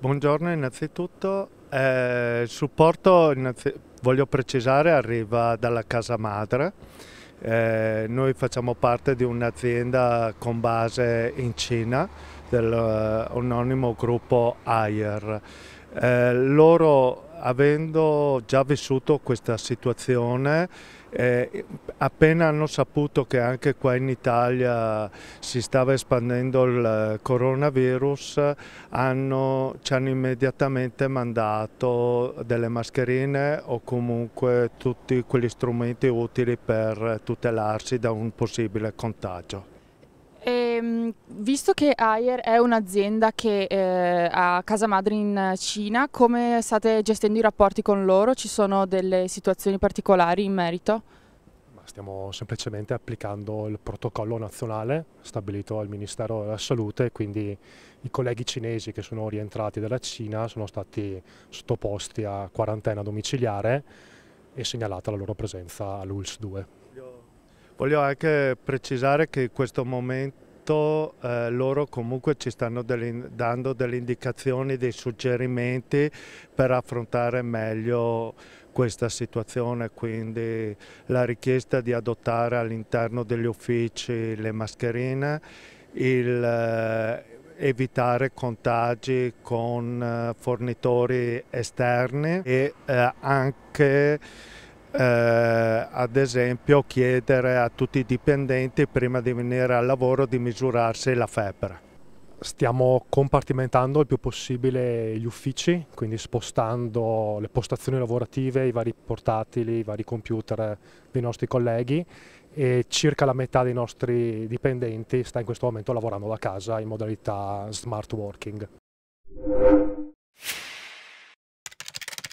Buongiorno innanzitutto, eh, il supporto innanzi... voglio precisare arriva dalla casa madre, eh, noi facciamo parte di un'azienda con base in Cina dell'omonimo eh, uh, gruppo Ayer. Eh, loro avendo già vissuto questa situazione, eh, appena hanno saputo che anche qua in Italia si stava espandendo il coronavirus, hanno, ci hanno immediatamente mandato delle mascherine o comunque tutti quegli strumenti utili per tutelarsi da un possibile contagio. Ehm, visto che Ayer è un'azienda che eh, ha casa madre in Cina, come state gestendo i rapporti con loro? Ci sono delle situazioni particolari in merito? Stiamo semplicemente applicando il protocollo nazionale stabilito al Ministero della Salute, quindi i colleghi cinesi che sono rientrati dalla Cina sono stati sottoposti a quarantena domiciliare e segnalata la loro presenza all'ULS 2. Voglio anche precisare che in questo momento quanto eh, loro comunque ci stanno delle, dando delle indicazioni, dei suggerimenti per affrontare meglio questa situazione, quindi la richiesta di adottare all'interno degli uffici le mascherine, il, eh, evitare contagi con eh, fornitori esterni e eh, anche eh, ad esempio chiedere a tutti i dipendenti prima di venire al lavoro di misurarsi la febbre. Stiamo compartimentando il più possibile gli uffici, quindi spostando le postazioni lavorative, i vari portatili, i vari computer dei nostri colleghi e circa la metà dei nostri dipendenti sta in questo momento lavorando da casa in modalità smart working.